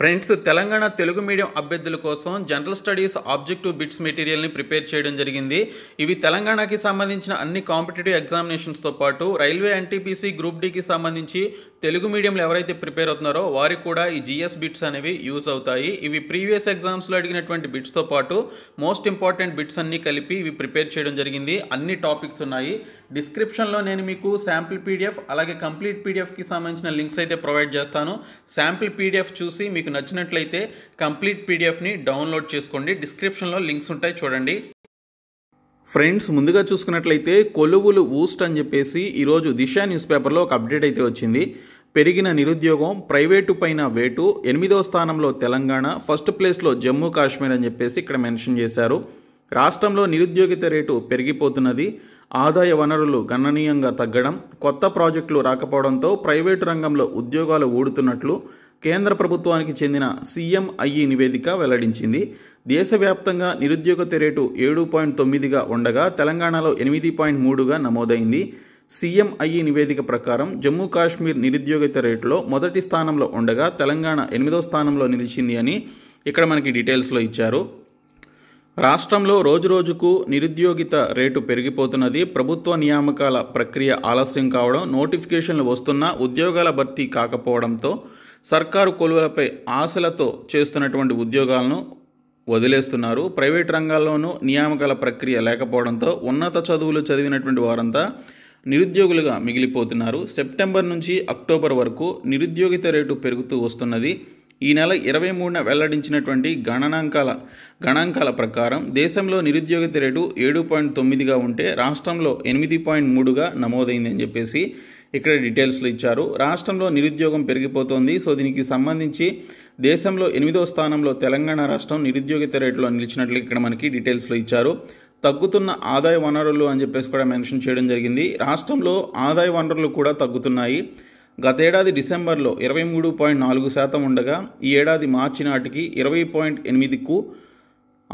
friends Telangana Telugu medium అభ్యర్థుల కోసం general studies objective bits మెటీరియల్ని ప్రిపేర్ చేయడం జరిగింది ఇవి తెలంగాణకి సంబంధించిన అన్ని కాంపిటేటివ్ ఎగ్జామినేషన్స్తో పాటు రైల్వే ఎన్టీపీసీ గ్రూప్ డీకి సంబంధించి తెలుగు మీడియంలో ఎవరైతే ప్రిపేర్ అవుతున్నారో వారికి కూడా ఈ జిఎస్ బిట్స్ అనేవి యూజ్ అవుతాయి ఇవి ప్రీవియస్ ఎగ్జామ్స్లో అడిగినటువంటి బిట్స్తో పాటు మోస్ట్ ఇంపార్టెంట్ బిట్స్ అన్నీ కలిపి ఇవి ప్రిపేర్ చేయడం జరిగింది అన్ని టాపిక్స్ ఉన్నాయి డిస్క్రిప్షన్లో నేను మీకు శాంపిల్ పీడిఎఫ్ అలాగే కంప్లీట్ పీడిఎఫ్కి సంబంధించిన లింక్స్ అయితే ప్రొవైడ్ చేస్తాను శాంపిల్ పీడిఎఫ్ చూసి మీకు మీకు నచ్చినట్లయితే కంప్లీట్ పీడిఎఫ్ని డౌన్లోడ్ చేసుకోండి డిస్క్రిప్షన్లో లింక్స్ ఉంటాయి చూడండి ఫ్రెండ్స్ ముందుగా చూసుకున్నట్లయితే కొలువులు ఊస్ట్ అని చెప్పేసి ఈరోజు దిశ న్యూస్ పేపర్లో ఒక అప్డేట్ అయితే వచ్చింది పెరిగిన నిరుద్యోగం ప్రైవేటు పైన వేటు ఎనిమిదవ స్థానంలో తెలంగాణ ఫస్ట్ ప్లేస్లో జమ్మూ కాశ్మీర్ అని చెప్పేసి ఇక్కడ మెన్షన్ చేశారు రాష్ట్రంలో నిరుద్యోగిత రేటు పెరిగిపోతున్నది ఆదాయ వనరులు గణనీయంగా తగ్గడం కొత్త ప్రాజెక్టులు రాకపోవడంతో ప్రైవేటు రంగంలో ఉద్యోగాలు ఊడుతున్నట్లు కేంద్ర ప్రభుత్వానికి చెందిన సీఎంఐఈ నివేదిక వెల్లడించింది దేశవ్యాప్తంగా నిరుద్యోగత రేటు ఏడు పాయింట్ తొమ్మిదిగా ఉండగా తెలంగాణలో ఎనిమిది పాయింట్ మూడుగా నమోదైంది సీఎంఐఈ నివేదిక ప్రకారం జమ్మూ కాశ్మీర్ నిరుద్యోగిత రేటులో మొదటి స్థానంలో ఉండగా తెలంగాణ ఎనిమిదో స్థానంలో నిలిచింది అని ఇక్కడ మనకి డీటెయిల్స్లో ఇచ్చారు రాష్ట్రంలో రోజురోజుకు నిరుద్యోగిత రేటు పెరిగిపోతున్నది ప్రభుత్వ నియామకాల ప్రక్రియ ఆలస్యం కావడం నోటిఫికేషన్లు వస్తున్నా ఉద్యోగాల భర్తీ కాకపోవడంతో సర్కారు కొలువులపై ఆశలతో చేస్తున్నటువంటి ఉద్యోగాలను వదిలేస్తున్నారు ప్రైవేట్ రంగాల్లోనూ నియామకాల ప్రక్రియ లేకపోవడంతో ఉన్నత చదువులు చదివినటువంటి వారంతా నిరుద్యోగులుగా మిగిలిపోతున్నారు సెప్టెంబర్ నుంచి అక్టోబర్ వరకు నిరుద్యోగిత రేటు పెరుగుతూ వస్తున్నది ఈ నెల ఇరవై మూడున వెల్లడించినటువంటి గణనాంకాల గణాంకాల ప్రకారం దేశంలో నిరుద్యోగిత రేటు ఏడు పాయింట్ తొమ్మిదిగా ఉంటే రాష్ట్రంలో ఎనిమిది పాయింట్ మూడుగా నమోదైందని చెప్పేసి ఇక్కడ డీటెయిల్స్లో ఇచ్చారు రాష్ట్రంలో నిరుద్యోగం పెరిగిపోతోంది సో దీనికి సంబంధించి దేశంలో ఎనిమిదో స్థానంలో తెలంగాణ రాష్ట్రం నిరుద్యోగిత రేట్లో నిలిచినట్లు ఇక్కడ మనకి డీటెయిల్స్లో ఇచ్చారు తగ్గుతున్న ఆదాయ వనరులు అని చెప్పేసి కూడా మెన్షన్ చేయడం జరిగింది రాష్ట్రంలో ఆదాయ వనరులు కూడా తగ్గుతున్నాయి గతేడాది డిసెంబర్లో ఇరవై మూడు పాయింట్ నాలుగు శాతం ఉండగా ఈ ఏడాది మార్చి నాటికి ఇరవై పాయింట్ ఎనిమిదికు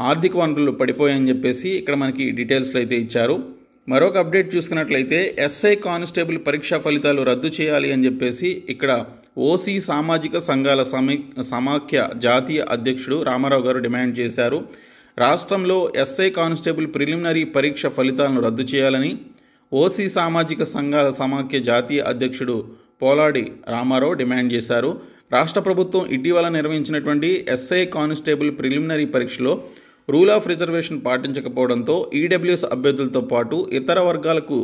ఆర్థిక వనరులు పడిపోయాయని చెప్పేసి ఇక్కడ మనకి డీటెయిల్స్లో అయితే ఇచ్చారు మరొక అప్డేట్ చూసుకున్నట్లయితే ఎస్ఐ కానిస్టేబుల్ పరీక్షా ఫలితాలు రద్దు చేయాలి అని చెప్పేసి ఇక్కడ ఓసీ సామాజిక సంఘాల సమాఖ్య జాతీయ అధ్యక్షుడు రామారావు గారు డిమాండ్ చేశారు రాష్ట్రంలో ఎస్ఐ కానిస్టేబుల్ ప్రిలిమినరీ పరీక్ష ఫలితాలను రద్దు చేయాలని ఓసీ సామాజిక సంఘాల సమాఖ్య జాతీయ అధ్యక్షుడు పోలాడి రామారావు డిమాండ్ చేశారు రాష్ట్ర ప్రభుత్వం ఇటీవల నిర్వహించినటువంటి ఎస్ఐ కానిస్టేబుల్ ప్రిలిమినరీ పరీక్షలో రూల్ ఆఫ్ రిజర్వేషన్ పాటించకపోవడంతో ఈడబ్ల్యూఎస్ అభ్యర్థులతో పాటు ఇతర వర్గాలకు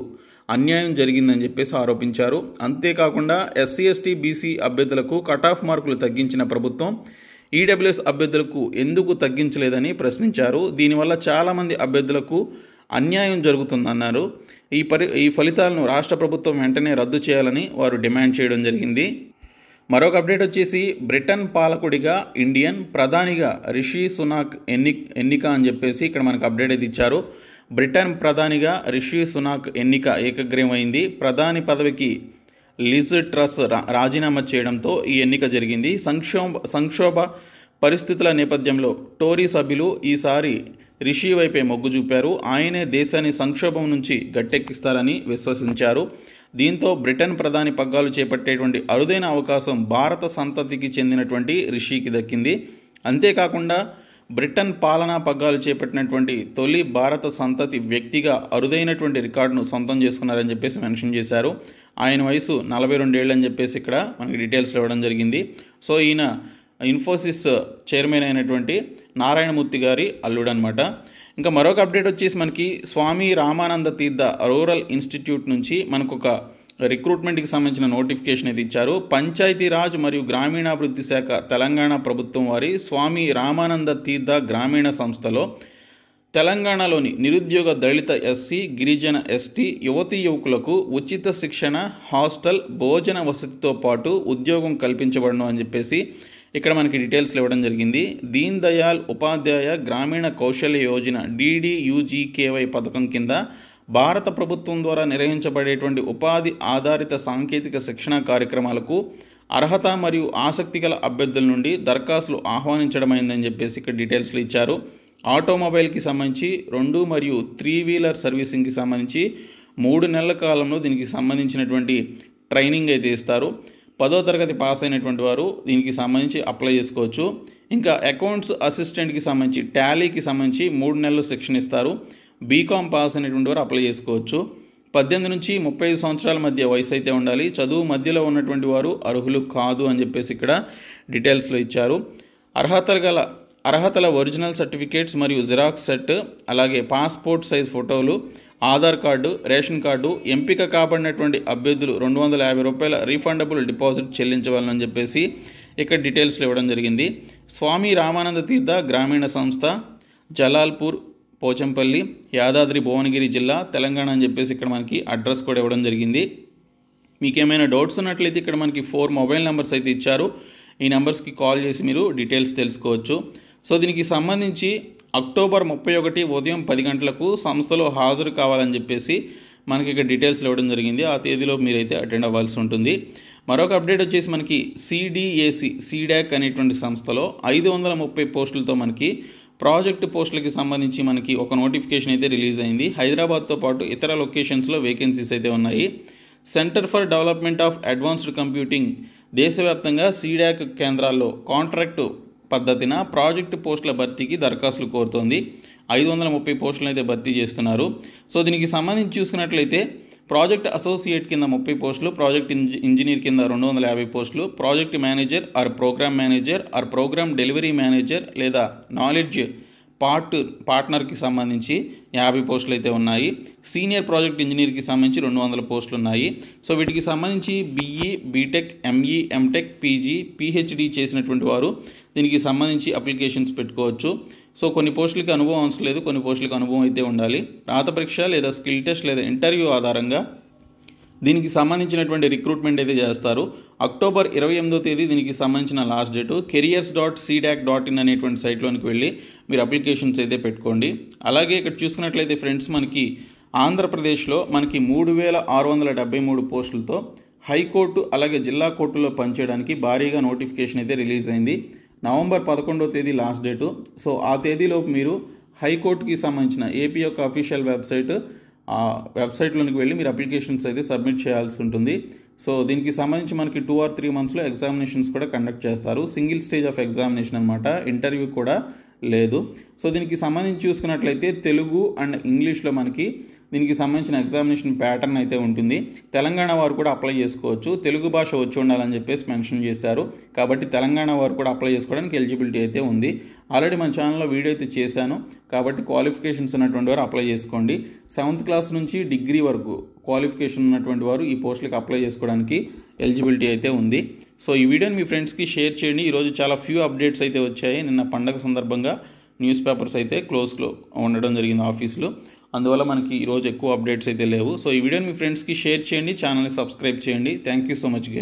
అన్యాయం జరిగిందని చెప్పేసి ఆరోపించారు అంతేకాకుండా ఎస్సీ ఎస్టీ బీసీ అభ్యర్థులకు కట్ ఆఫ్ మార్కులు తగ్గించిన ప్రభుత్వం ఈడబ్ల్యూఎస్ అభ్యర్థులకు ఎందుకు తగ్గించలేదని ప్రశ్నించారు దీనివల్ల చాలామంది అభ్యర్థులకు అన్యాయం జరుగుతుందన్నారు ఈ పరి ఈ ఫలితాలను రాష్ట్ర ప్రభుత్వం వెంటనే రద్దు చేయాలని వారు డిమాండ్ చేయడం జరిగింది మరొక అప్డేట్ వచ్చేసి బ్రిటన్ పాలకుడిగా ఇండియన్ ప్రధానిగా రిషి సునాక్ ఎన్ని ఎన్నిక అని చెప్పేసి ఇక్కడ మనకు అప్డేట్ అయితే ఇచ్చారు బ్రిటన్ ప్రధానిగా రిషి సునాక్ ఎన్నిక ఏకగ్రీవమైంది ప్రధాని పదవికి లిజ్ ట్రస్ రాజీనామా చేయడంతో ఈ ఎన్నిక జరిగింది సంక్షోభ సంక్షోభ పరిస్థితుల నేపథ్యంలో టోరీ సభ్యులు ఈసారి రిషి వైపే మొగ్గు చూపారు ఆయనే దేశాన్ని సంక్షోభం నుంచి గట్టెక్కిస్తారని విశ్వసించారు దీంతో బ్రిటన్ ప్రధాని పగ్గాలు చేపట్టేటువంటి అరుదైన అవకాశం భారత సంతతికి చెందినటువంటి రిషికి దక్కింది అంతేకాకుండా బ్రిటన్ పాలనా పగ్గాలు చేపట్టినటువంటి తొలి భారత సంతతి వ్యక్తిగా అరుదైనటువంటి రికార్డును సొంతం చేసుకున్నారని చెప్పేసి మెన్షన్ చేశారు ఆయన వయసు నలభై రెండేళ్ళు అని చెప్పేసి ఇక్కడ మనకి డీటెయిల్స్ ఇవ్వడం జరిగింది సో ఈయన ఇన్ఫోసిస్ చైర్మన్ అయినటువంటి నారాయణమూర్తి గారి అల్లుడు అనమాట ఇంకా మరొక అప్డేట్ వచ్చేసి మనకి స్వామి రామానంద తీర్థ రూరల్ ఇన్స్టిట్యూట్ నుంచి మనకు ఒక రిక్రూట్మెంట్కి సంబంధించిన నోటిఫికేషన్ అయితే ఇచ్చారు పంచాయతీరాజ్ మరియు గ్రామీణాభివృద్ధి శాఖ తెలంగాణ ప్రభుత్వం వారి స్వామి రామానంద తీర్థ గ్రామీణ సంస్థలో తెలంగాణలోని నిరుద్యోగ దళిత ఎస్సీ గిరిజన ఎస్టీ యువతీ యువకులకు ఉచిత శిక్షణ హాస్టల్ భోజన వసతితో పాటు ఉద్యోగం కల్పించబడను అని చెప్పేసి ఇక్కడ మనకి డీటెయిల్స్లో ఇవ్వడం జరిగింది దీన్ దయాల్ ఉపాధ్యాయ గ్రామీణ కౌశల్య యోజన డీడీయూజీకేవై పథకం కింద భారత ప్రభుత్వం ద్వారా నిర్వహించబడేటువంటి ఉపాధి ఆధారిత సాంకేతిక శిక్షణ కార్యక్రమాలకు అర్హత మరియు ఆసక్తి గల అభ్యర్థుల నుండి దరఖాస్తులు ఆహ్వానించడమైందని చెప్పేసి ఇక్కడ డీటెయిల్స్లో ఇచ్చారు ఆటోమొబైల్కి సంబంధించి రెండు మరియు త్రీ వీలర్ సర్వీసింగ్కి సంబంధించి మూడు నెలల కాలంలో దీనికి సంబంధించినటువంటి ట్రైనింగ్ అయితే ఇస్తారు పదో తరగతి పాస్ అయినటువంటి వారు దీనికి సంబంధించి అప్లై చేసుకోవచ్చు ఇంకా అకౌంట్స్ అసిస్టెంట్కి సంబంధించి టాలీకి సంబంధించి మూడు నెలలు శిక్షణ ఇస్తారు బీకామ్ పాస్ అయినటువంటి వారు అప్లై చేసుకోవచ్చు పద్దెనిమిది నుంచి ముప్పై ఐదు సంవత్సరాల మధ్య వయసు అయితే ఉండాలి చదువు మధ్యలో ఉన్నటువంటి వారు అర్హులు కాదు అని చెప్పేసి ఇక్కడ డీటెయిల్స్లో ఇచ్చారు అర్హతలు గల అర్హతల ఒరిజినల్ సర్టిఫికేట్స్ మరియు జిరాక్స్ సెట్ అలాగే పాస్పోర్ట్ సైజ్ ఫోటోలు ఆధార్ కార్డు రేషన్ కార్డు ఎంపిక కాబడినటువంటి అభ్యర్థులు రెండు వందల యాభై రూపాయల రీఫండబుల్ డిపాజిట్ చెల్లించవాలని చెప్పేసి ఇక్కడ డీటెయిల్స్లో ఇవ్వడం జరిగింది స్వామి రామానంద తీర్థ గ్రామీణ సంస్థ జలాల్పూర్ పోచంపల్లి యాదాద్రి భువనగిరి జిల్లా తెలంగాణ అని చెప్పేసి ఇక్కడ మనకి అడ్రస్ కూడా ఇవ్వడం జరిగింది మీకేమైనా డౌట్స్ ఉన్నట్లయితే ఇక్కడ మనకి ఫోర్ మొబైల్ నెంబర్స్ అయితే ఇచ్చారు ఈ నెంబర్స్కి కాల్ చేసి మీరు డీటెయిల్స్ తెలుసుకోవచ్చు సో దీనికి సంబంధించి అక్టోబర్ ముప్పై ఒకటి ఉదయం పది గంటలకు సంస్థలో హాజరు కావాలని చెప్పేసి మనకి ఇక్కడ డీటెయిల్స్ ఇవ్వడం జరిగింది ఆ తేదీలో మీరైతే అటెండ్ అవ్వాల్సి ఉంటుంది మరొక అప్డేట్ వచ్చేసి మనకి సిడిఏసి సిడాక్ అనేటువంటి సంస్థలో ఐదు వందల ముప్పై పోస్టులతో మనకి ప్రాజెక్టు పోస్టులకి సంబంధించి మనకి ఒక నోటిఫికేషన్ అయితే రిలీజ్ అయింది హైదరాబాద్తో పాటు ఇతర లొకేషన్స్లో వేకెన్సీస్ అయితే ఉన్నాయి centre for development of advanced computing దేశవ్యాప్తంగా సీడాక్ కేంద్రాల్లో కాంట్రాక్టు పద్ధతిన ప్రాజెక్టు పోస్టుల భర్తీకి దరఖాస్తులు కోరుతోంది ఐదు వందల ముప్పై పోస్టులను అయితే భర్తీ చేస్తున్నారు సో దీనికి సంబంధించి చూసుకున్నట్లయితే ప్రాజెక్ట్ అసోసియేట్ కింద ముప్పై పోస్టులు ప్రాజెక్ట్ ఇంజనీర్ కింద రెండు వందల యాభై పోస్టులు project manager or programme manager or programme delivery manager లేదా నాలెడ్జ్ పార్ట్ పార్ట్నర్కి సంబంధించి యాభై పోస్టులు అయితే ఉన్నాయి సీనియర్ ప్రాజెక్ట్ ఇంజనీర్కి సంబంధించి రెండు వందల పోస్టులు ఉన్నాయి సో వీటికి సంబంధించి BE BTech ME MTech PG PhD చేసినటువంటి వారు దీనికి సంబంధించి అప్లికేషన్స్ పెట్టుకోవచ్చు సో కొన్ని పోస్టులకి అనుభవం అవసరం లేదు కొన్ని పోస్టులకు అనుభవం అయితే ఉండాలి రాత పరీక్ష లేదా స్కిల్ టెస్ట్ లేదా ఇంటర్వ్యూ ఆధారంగా దీనికి సంబంధించినటువంటి రిక్రూట్మెంట్ అయితే చేస్తారు అక్టోబర్ ఇరవై ఎనిమిదో తేదీ దీనికి సంబంధించిన last date careers dot CDAC dot in అనేటువంటి సైట్లోనికి వెళ్ళి మీరు అప్లికేషన్స్ అయితే పెట్టుకోండి అలాగే ఇక్కడ చూసుకున్నట్లయితే ఫ్రెండ్స్ మనకి ఆంధ్రప్రదేశ్లో మనకి మూడు వేల ఆరు వందల డెబ్బై మూడు పోస్టులతో హైకోర్టు అలాగే జిల్లా కోర్టులో పనిచేయడానికి భారీగా నోటిఫికేషన్ అయితే రిలీజ్ అయింది నవంబర్ పదకొండో తేదీ లాస్ట్ డేటు సో ఆ తేదీలోపు మీరు హైకోర్టుకి సంబంధించిన ఏపీ యొక్క అఫీషియల్ వెబ్సైట్ ఆ వెబ్సైట్లోనికి వెళ్ళి మీరు అప్లికేషన్స్ అయితే సబ్మిట్ చేయాల్సి ఉంటుంది సో దీనికి సంబంధించి మనకి టూ ఆర్ త్రీ మంత్స్లో ఎగ్జామినేషన్స్ కూడా కండక్ట్ చేస్తారు సింగిల్ స్టేజ్ ఆఫ్ ఎగ్జామినేషన్ అనమాట ఇంటర్వ్యూ కూడా లేదు సో దీనికి సంబంధించి చూసుకున్నట్లయితే తెలుగు అండ్ ఇంగ్లీష్లో మనకి దీనికి సంబంధించిన ఎగ్జామినేషన్ ప్యాటర్న్ అయితే ఉంటుంది తెలంగాణ వారు కూడా అప్లై చేసుకోవచ్చు తెలుగు భాష వచ్చి ఉండాలని చెప్పేసి మెన్షన్ చేశారు కాబట్టి తెలంగాణ వారు కూడా అప్లై చేసుకోవడానికి ఎలిజిబిలిటీ అయితే ఉంది ఆల్రెడీ మన ఛానల్లో వీడియో అయితే చేశాను కాబట్టి క్వాలిఫికేషన్స్ ఉన్నటువంటి వారు అప్లై చేసుకోండి సెవెంత్ క్లాస్ నుంచి డిగ్రీ వరకు క్వాలిఫికేషన్ ఉన్నటువంటి వారు ఈ పోస్టులకు అప్లై చేసుకోవడానికి ఎలిజిబిలిటీ అయితే ఉంది సో ఈ వీడియోని మీ ఫ్రెండ్స్కి షేర్ చేయండి ఈరోజు చాలా ఫ్యూ అప్డేట్స్ అయితే వచ్చాయి నిన్న పండగ సందర్భంగా న్యూస్ పేపర్స్ అయితే క్లోజ్లో ఉండడం జరిగింది ఆఫీసులో అందువల్ల మనకి ఈరోజు ఎక్కువ అప్డేట్స్ అయితే లేవు సో ఈ వీడియోని మీ ఫ్రెండ్స్కి షేర్ చేయండి ఛానల్ని సబ్స్క్రైబ్ చేయండి thank you so much guy